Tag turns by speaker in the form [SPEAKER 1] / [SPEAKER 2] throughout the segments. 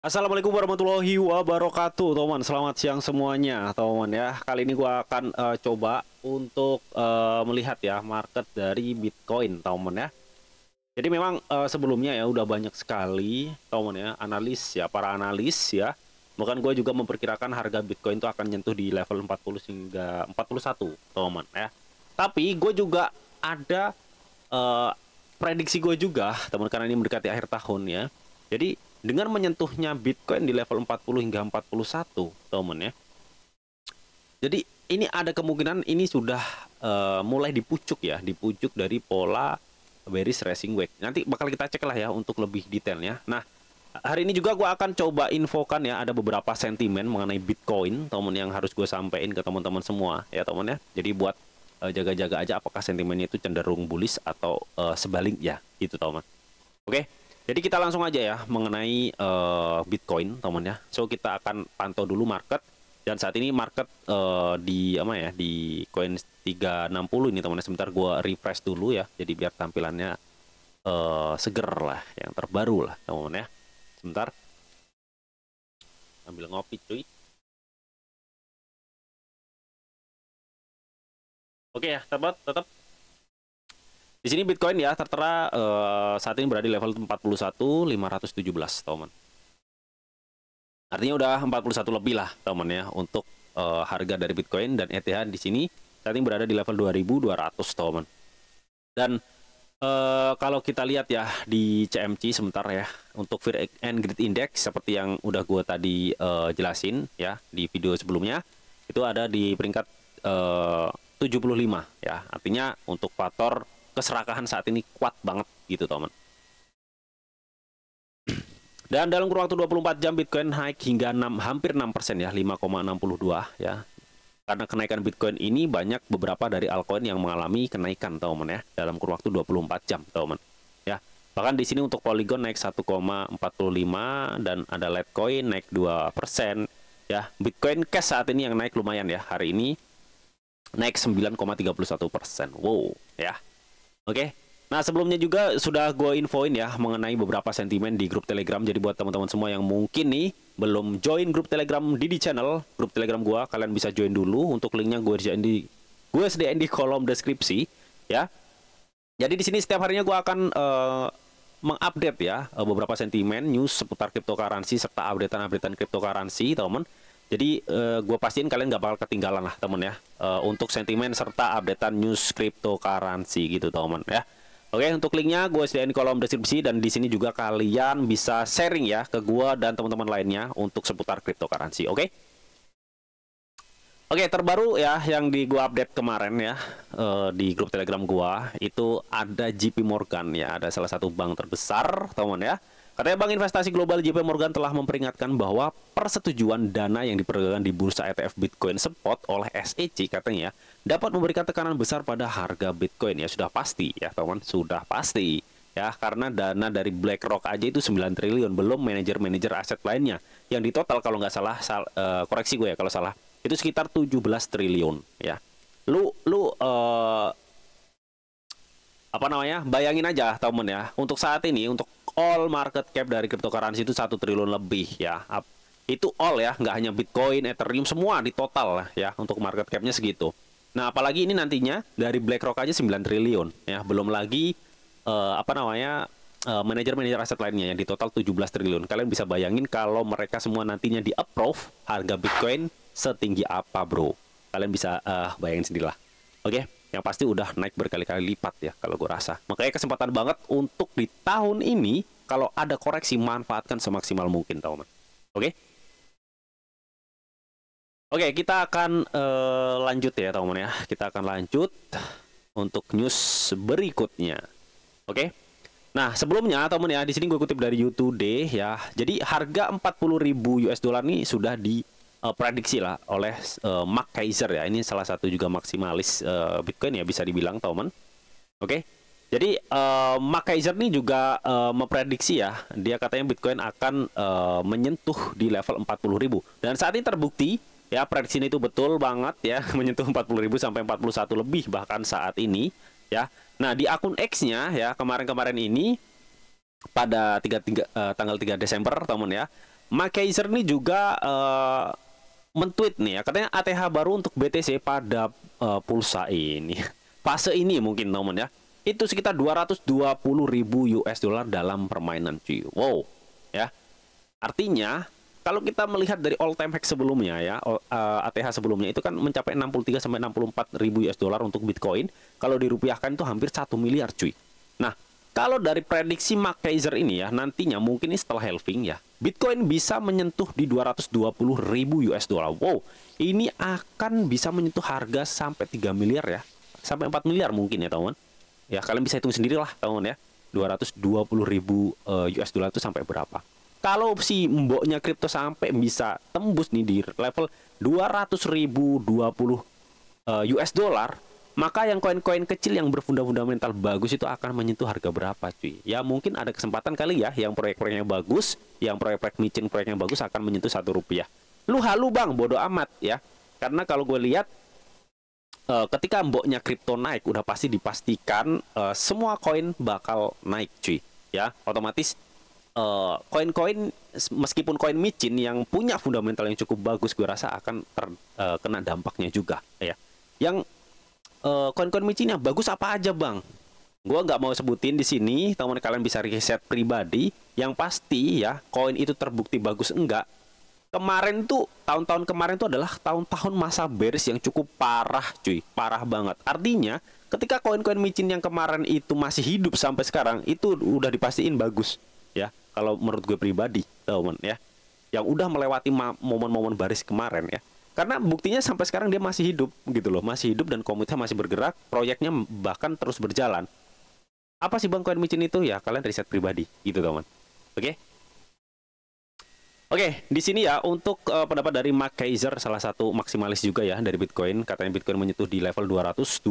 [SPEAKER 1] Assalamualaikum warahmatullahi wabarakatuh, teman. Selamat siang semuanya, teman ya. Kali ini gua akan uh, coba untuk uh, melihat ya market dari Bitcoin, teman ya. Jadi memang uh, sebelumnya ya udah banyak sekali, teman ya, analis ya, para analis ya. Bahkan gua juga memperkirakan harga Bitcoin itu akan nyentuh di level 40 hingga 41, teman ya. Tapi gue juga ada uh, prediksi gue juga, teman karena ini mendekati akhir tahun ya. Jadi dengan menyentuhnya Bitcoin di level 40 hingga 41, teman ya. Jadi ini ada kemungkinan ini sudah uh, mulai dipucuk ya, dipucuk dari pola bearish racing wave. Nanti bakal kita cek lah ya untuk lebih detailnya. Nah, hari ini juga gue akan coba infokan ya ada beberapa sentimen mengenai Bitcoin, teman yang harus gue sampaikan ke teman-teman semua ya, teman ya. Jadi buat eh, jaga-jaga aja apakah sentimennya itu cenderung bullish atau uh, ya, gitu, teman. Oke. Okay? Jadi kita langsung aja ya mengenai uh, Bitcoin teman ya. So kita akan pantau dulu market dan saat ini market uh, di apa ya di coin 360 ini teman ya. sebentar gua refresh dulu ya. Jadi biar tampilannya uh, seger lah yang terbaru lah teman ya. Sebentar. Ambil ngopi cuy. Oke ya, tetap tetap di sini Bitcoin ya tertera uh, saat ini berada di level 41.517, teman. Artinya udah 41 lebih lah, teman ya, untuk uh, harga dari Bitcoin dan ETH di sini saat ini berada di level 2.200, teman. Dan uh, kalau kita lihat ya di CMC sebentar ya, untuk Fear and Greed Index seperti yang udah gue tadi uh, jelasin ya di video sebelumnya, itu ada di peringkat uh, 75 ya. Artinya untuk faktor keserakahan saat ini kuat banget gitu teman. Dan dalam kurun waktu 24 jam Bitcoin naik hingga 6 hampir 6% ya, 5,62 ya. Karena kenaikan Bitcoin ini banyak beberapa dari altcoin yang mengalami kenaikan teman ya dalam kurun waktu 24 jam teman. Ya. Bahkan di sini untuk Polygon naik 1,45 dan ada Litecoin naik 2% ya. Bitcoin Cash saat ini yang naik lumayan ya hari ini naik 9,31%. Wow, ya. Oke. Okay? Nah sebelumnya juga sudah gue infoin ya mengenai beberapa sentimen di grup telegram Jadi buat teman-teman semua yang mungkin nih belum join grup telegram di Channel Grup telegram gue kalian bisa join dulu untuk linknya gue sediain di, gue sediain di kolom deskripsi ya Jadi di sini setiap harinya gue akan uh, mengupdate ya eh, beberapa sentimen news seputar cryptocurrency serta updatean-updatean cryptocurrency teman-teman jadi uh, eh, gue pastiin kalian gak bakal ketinggalan lah temen ya uh, untuk sentimen serta updatean news cryptocurrency gitu temen ya. Oke untuk linknya gue sediain di kolom deskripsi dan di sini juga kalian bisa sharing ya ke gue dan teman-teman lainnya untuk seputar cryptocurrency. Oke. Oke terbaru ya yang di gue update kemarin ya uh, di grup telegram gue itu ada JP Morgan ya ada salah satu bank terbesar teman ya Katanya Bank Investasi Global JP Morgan telah memperingatkan bahwa persetujuan dana yang diperdagangkan di bursa ETF Bitcoin Spot oleh SEC katanya dapat memberikan tekanan besar pada harga Bitcoin ya sudah pasti ya teman sudah pasti ya karena dana dari BlackRock aja itu 9 triliun belum manajer-manajer aset lainnya yang di total kalau nggak salah sal, uh, koreksi gue ya kalau salah itu sekitar 17 triliun ya lu lu uh, apa namanya bayangin aja teman-teman ya untuk saat ini untuk all market cap dari cryptocurrency itu satu triliun lebih ya itu all ya nggak hanya bitcoin ethereum semua di total ya untuk market capnya segitu nah apalagi ini nantinya dari BlackRock aja 9 triliun ya belum lagi uh, apa namanya uh, manajer-manajer aset lainnya yang di total 17 triliun kalian bisa bayangin kalau mereka semua nantinya di approve harga bitcoin setinggi apa bro kalian bisa uh, bayangin sendirilah oke okay? yang pasti udah naik berkali-kali lipat ya kalau gue rasa. Makanya kesempatan banget untuk di tahun ini kalau ada koreksi manfaatkan semaksimal mungkin teman. Oke? Oke, kita akan uh, lanjut ya teman ya. Kita akan lanjut untuk news berikutnya. Oke? Nah, sebelumnya teman ya, di sini gue kutip dari YouTube deh ya. Jadi harga 40.000 US dollar nih sudah di uh, prediksi lah oleh uh, Mark Kaiser ya. Ini salah satu juga maksimalis uh, Bitcoin ya bisa dibilang teman. Oke. Okay? Jadi uh, Mark Kaiser ini juga uh, memprediksi ya, dia katanya Bitcoin akan uh, menyentuh di level 40.000 dan saat ini terbukti ya prediksi ini itu betul banget ya menyentuh 40.000 sampai 41 lebih bahkan saat ini ya. Nah, di akun X-nya ya kemarin-kemarin ini pada 33 uh, tanggal 3 Desember teman ya. Mark Kaiser ini juga uh, mentweet nih ya katanya ATH baru untuk BTC pada uh, pulsa ini fase ini mungkin teman ya itu sekitar 220 ribu US dollar dalam permainan cuy wow ya artinya kalau kita melihat dari all time hack sebelumnya ya uh, eh, ATH sebelumnya itu kan mencapai 63 sampai 64 ribu US dollar untuk Bitcoin kalau dirupiahkan itu hampir satu miliar cuy nah kalau dari prediksi Mark Kaiser ini ya nantinya mungkin ini setelah halving ya Bitcoin bisa menyentuh di 220 ribu US dollar. Wow, ini akan bisa menyentuh harga sampai 3 miliar ya. Sampai 4 miliar mungkin ya teman. Ya kalian bisa hitung sendiri lah, teman ya. 220 ribu eh, US dollar itu sampai berapa. Kalau si mboknya kripto sampai bisa tembus nih di level 200 ribu 20 eh, US dollar, maka yang koin-koin kecil yang berfundamental bagus itu akan menyentuh harga berapa cuy ya mungkin ada kesempatan kali ya yang proyek-proyeknya bagus yang proyek-proyek micin proyeknya bagus akan menyentuh satu rupiah lu halu bang bodoh amat ya karena kalau gue lihat eh, ketika mboknya kripto naik udah pasti dipastikan eh, semua koin bakal naik cuy ya otomatis eh, koin-koin meskipun koin micin yang punya fundamental yang cukup bagus gue rasa akan terkena dampaknya juga ya yang Eh, koin-koin micin yang bagus apa aja bang? Gua nggak mau sebutin di sini, teman kalian bisa riset pribadi. Yang pasti ya, koin itu terbukti bagus enggak. Kemarin tuh tahun-tahun kemarin tuh adalah tahun-tahun masa bearish yang cukup parah, cuy, parah banget. Artinya, ketika koin-koin micin yang kemarin itu masih hidup sampai sekarang, itu udah dipastiin bagus, ya. Kalau menurut gue pribadi, teman ya, yang udah melewati momen-momen baris kemarin ya karena buktinya sampai sekarang dia masih hidup gitu loh masih hidup dan komunitas masih bergerak proyeknya bahkan terus berjalan apa sih bang koin micin itu ya kalian riset pribadi gitu teman oke okay? Oke, okay, di sini ya untuk uh, pendapat dari Mark Kaiser salah satu maksimalis juga ya dari Bitcoin, katanya Bitcoin menyentuh di level 220.000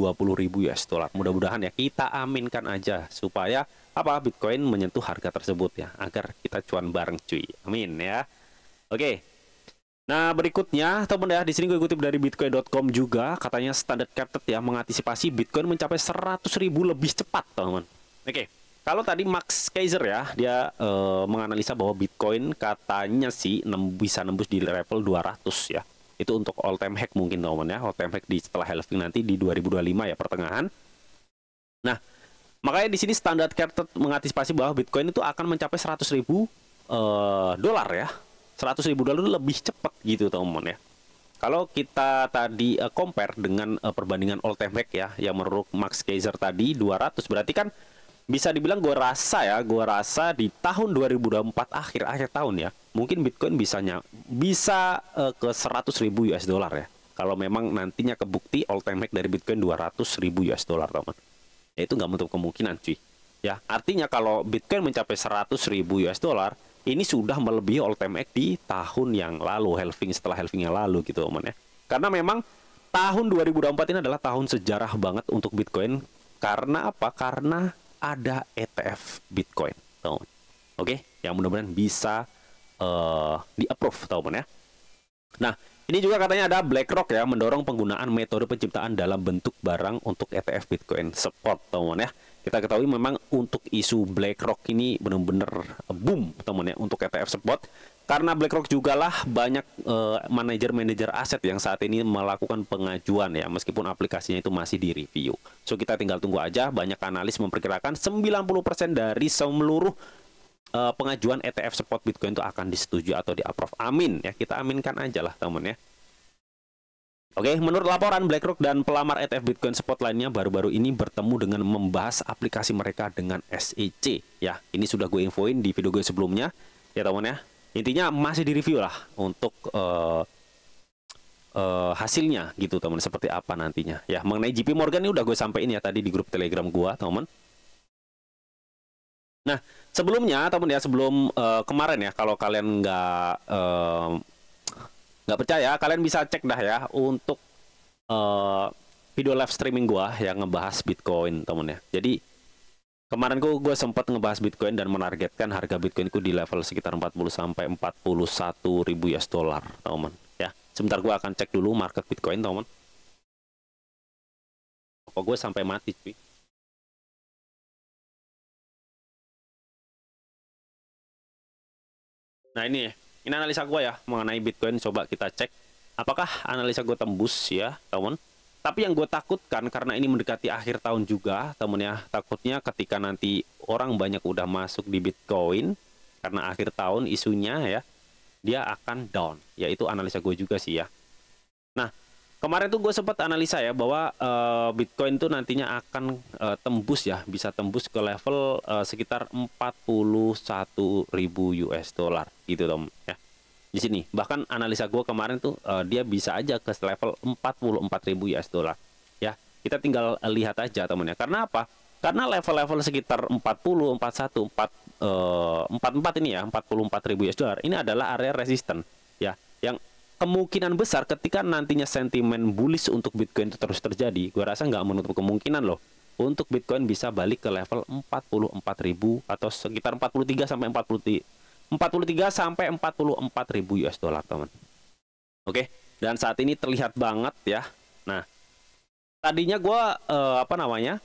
[SPEAKER 1] ya setelah. Mudah-mudahan ya kita aminkan aja supaya apa Bitcoin menyentuh harga tersebut ya agar kita cuan bareng cuy. Amin ya. Oke. Okay. Nah, berikutnya teman ya, di sini gue kutip dari bitcoin.com juga, katanya Standard Chartered ya mengantisipasi Bitcoin mencapai 100.000 lebih cepat, teman-teman. Oke. Kalau tadi Max Kaiser ya, dia uh, menganalisa bahwa Bitcoin katanya sih nem bisa nembus di level 200 ya. Itu untuk all time hack mungkin teman teman ya, all time hack di setelah halving nanti di 2025 ya pertengahan. Nah, makanya di sini Standard Chartered mengantisipasi bahwa Bitcoin itu akan mencapai 100.000 uh, eh, dolar ya 100 ribu dolar lebih cepat gitu teman-teman ya kalau kita tadi uh, compare dengan uh, perbandingan all time back ya yang menurut Max Kaiser tadi 200 berarti kan bisa dibilang gue rasa ya gue rasa di tahun 2024 akhir akhir tahun ya mungkin Bitcoin bisanya bisa uh, ke 100 ribu US dollar ya kalau memang nantinya kebukti all time high dari Bitcoin 200 ribu US dollar teman ya itu nggak menutup kemungkinan cuy ya artinya kalau Bitcoin mencapai 100 ribu US dollar ini sudah melebihi all time high di tahun yang lalu halving setelah halving yang lalu gitu teman ya karena memang tahun 2024 ini adalah tahun sejarah banget untuk Bitcoin karena apa karena ada ETF Bitcoin teman oke yang mudah-mudahan bisa uh, eh, di approve teman ya nah ini juga katanya ada BlackRock ya mendorong penggunaan metode penciptaan dalam bentuk barang untuk ETF Bitcoin support teman ya kita ketahui memang untuk isu BlackRock ini benar-benar eh, boom teman ya untuk ETF spot karena BlackRock juga lah banyak eh, manajer-manajer aset yang saat ini melakukan pengajuan ya meskipun aplikasinya itu masih di review. So kita tinggal tunggu aja banyak analis memperkirakan 90% dari seluruh uh, pengajuan ETF spot Bitcoin itu akan disetujui atau di approve. Amin ya kita aminkan aja lah teman ya. Oke, menurut laporan BlackRock dan pelamar ETF Bitcoin Spot lainnya baru-baru ini bertemu dengan membahas aplikasi mereka dengan SEC. Ya, ini sudah gue infoin di video gue sebelumnya. Ya teman ya, intinya masih di review lah untuk uh, uh, hasilnya gitu teman seperti apa nantinya. Ya, mengenai JP Morgan ini udah gue sampein ya tadi di grup Telegram gue teman. Nah, sebelumnya teman ya sebelum uh, kemarin ya kalau kalian nggak uh, nggak percaya kalian bisa cek dah ya untuk uh, video live streaming gua yang ngebahas Bitcoin temen ya jadi kemarin gua, gua sempat ngebahas Bitcoin dan menargetkan harga Bitcoin ku di level sekitar 40 sampai 41 ribu US dollar teman ya sebentar gua akan cek dulu market Bitcoin teman apa gue sampai mati cuy nah ini ya ini analisa gue ya mengenai Bitcoin coba kita cek apakah analisa gue tembus ya teman tapi yang gue takutkan karena ini mendekati akhir tahun juga teman ya takutnya ketika nanti orang banyak udah masuk di Bitcoin karena akhir tahun isunya ya dia akan down yaitu analisa gue juga sih ya nah Kemarin tuh gue sempat analisa ya bahwa uh, Bitcoin tuh nantinya akan uh, tembus ya, bisa tembus ke level uh, sekitar 41.000 US dollar gitu Tom ya. Di sini bahkan analisa gue kemarin tuh uh, dia bisa aja ke level 44.000 US dollar ya. Kita tinggal lihat aja temennya Karena apa? Karena level-level sekitar 40, 41, 4 uh, 44 ini ya, 44.000 US dollar ini adalah area resisten ya yang kemungkinan besar ketika nantinya sentimen bullish untuk Bitcoin itu terus terjadi, gue rasa nggak menutup kemungkinan loh untuk Bitcoin bisa balik ke level 44.000 atau sekitar 43 sampai 43 43 sampai 44.000 US dollar, teman. Oke, dan saat ini terlihat banget ya. Nah, tadinya gue eh, apa namanya?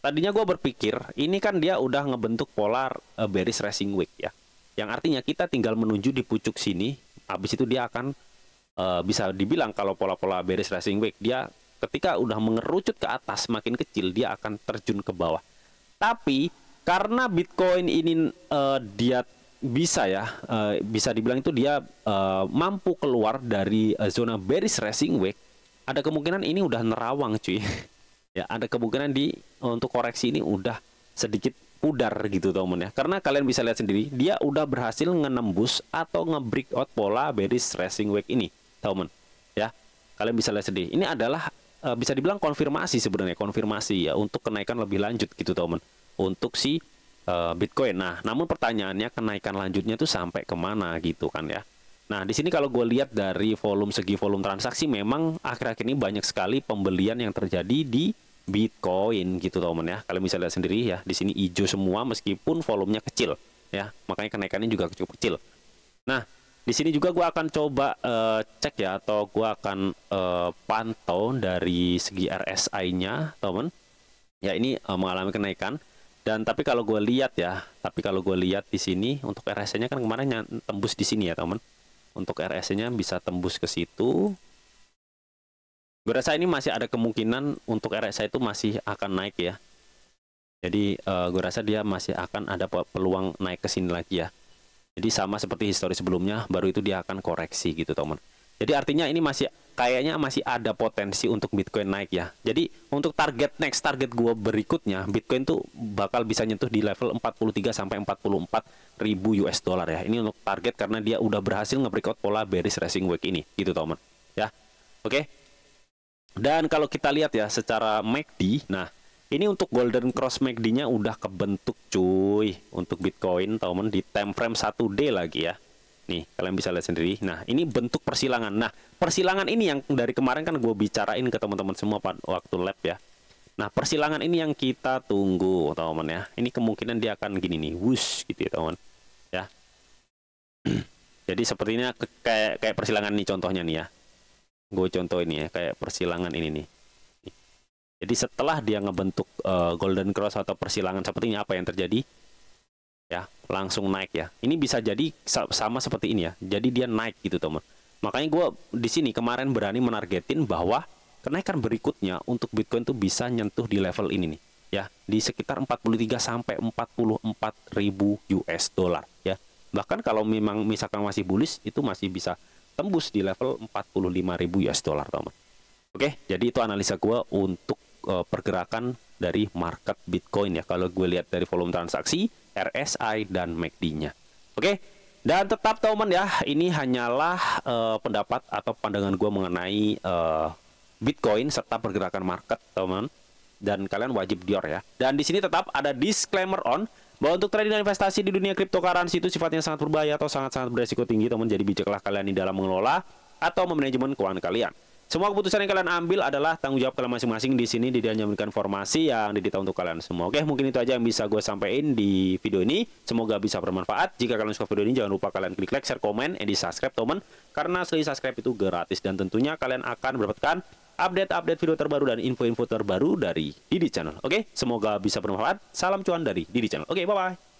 [SPEAKER 1] Tadinya gue berpikir ini kan dia udah ngebentuk polar eh, bearish racing week ya, yang artinya kita tinggal menuju di pucuk sini habis itu dia akan uh, bisa dibilang kalau pola-pola bearish racing week dia ketika udah mengerucut ke atas makin kecil dia akan terjun ke bawah. Tapi karena Bitcoin ini uh, dia bisa ya uh, bisa dibilang itu dia uh, mampu keluar dari uh, zona bearish racing week ada kemungkinan ini udah nerawang cuy ya ada kemungkinan di untuk koreksi ini udah sedikit pudar gitu teman ya karena kalian bisa lihat sendiri dia udah berhasil ngenembus atau nge-breakout pola bearish racing wake ini teman ya kalian bisa lihat sendiri ini adalah e, bisa dibilang konfirmasi sebenarnya konfirmasi ya untuk kenaikan lebih lanjut gitu teman untuk si e, Bitcoin nah namun pertanyaannya kenaikan lanjutnya tuh sampai kemana gitu kan ya Nah, di sini kalau gue lihat dari volume segi volume transaksi memang akhir-akhir ini banyak sekali pembelian yang terjadi di Bitcoin gitu teman ya. Kalian bisa lihat sendiri ya, di sini hijau semua meskipun volumenya kecil ya. Makanya kenaikannya juga cukup kecil. Nah, di sini juga gua akan coba uh, cek ya atau gua akan uh, pantau dari segi RSI-nya, teman. Ya ini uh, mengalami kenaikan dan tapi kalau gue lihat ya, tapi kalau gue lihat di sini untuk RSI-nya kan kemarin tembus di sini ya, teman. Untuk RSI-nya bisa tembus ke situ gue rasa ini masih ada kemungkinan untuk RSI itu masih akan naik ya jadi uh, eh, gue rasa dia masih akan ada peluang naik ke sini lagi ya jadi sama seperti histori sebelumnya baru itu dia akan koreksi gitu teman jadi artinya ini masih kayaknya masih ada potensi untuk Bitcoin naik ya jadi untuk target next target gue berikutnya Bitcoin tuh bakal bisa nyentuh di level 43 sampai 44 ribu US dollar ya ini untuk target karena dia udah berhasil nge-breakout pola bearish racing week ini gitu teman ya oke okay? Dan kalau kita lihat ya secara MACD, nah ini untuk golden cross MACD-nya udah kebentuk cuy untuk Bitcoin teman di time frame 1D lagi ya. Nih, kalian bisa lihat sendiri. Nah, ini bentuk persilangan. Nah, persilangan ini yang dari kemarin kan gue bicarain ke teman-teman semua pada waktu lab ya. Nah, persilangan ini yang kita tunggu, teman-teman ya. Ini kemungkinan dia akan gini nih, wush gitu ya, teman. Ya. Jadi sepertinya kayak kayak persilangan nih contohnya nih ya gue contoh ini ya kayak persilangan ini nih jadi setelah dia ngebentuk uh, golden cross atau persilangan seperti ini apa yang terjadi ya langsung naik ya ini bisa jadi sama seperti ini ya jadi dia naik gitu teman makanya gue di sini kemarin berani menargetin bahwa kenaikan berikutnya untuk Bitcoin tuh bisa nyentuh di level ini nih ya di sekitar 43 sampai 44 ribu US dollar ya bahkan kalau memang misalkan masih bullish itu masih bisa tembus di level 45.000 US dollar teman. Oke, jadi itu analisa gue untuk uh, pergerakan dari market Bitcoin ya kalau gue lihat dari volume transaksi, RSI dan MACD-nya. E Oke, dan tetap teman ya, ini hanyalah uh, pendapat atau pandangan gue mengenai uh, Bitcoin serta pergerakan market teman dan kalian wajib dior ya. Dan di sini tetap ada disclaimer on bahwa untuk trading dan investasi di dunia cryptocurrency itu sifatnya sangat berbahaya atau sangat-sangat beresiko tinggi, teman. Jadi bijaklah kalian di dalam mengelola atau memanajemen keuangan kalian. Semua keputusan yang kalian ambil adalah tanggung jawab kalian masing-masing. Di sini tidak hanya memberikan informasi yang didita untuk kalian semua. Oke, mungkin itu aja yang bisa gue sampaikan di video ini. Semoga bisa bermanfaat. Jika kalian suka video ini, jangan lupa kalian klik like, share, komen, dan di subscribe, teman. Karena selisih subscribe itu gratis dan tentunya kalian akan mendapatkan update-update video terbaru dan info-info terbaru dari Didi Channel. Oke, semoga bisa bermanfaat. Salam cuan dari Didi Channel. Oke, bye-bye.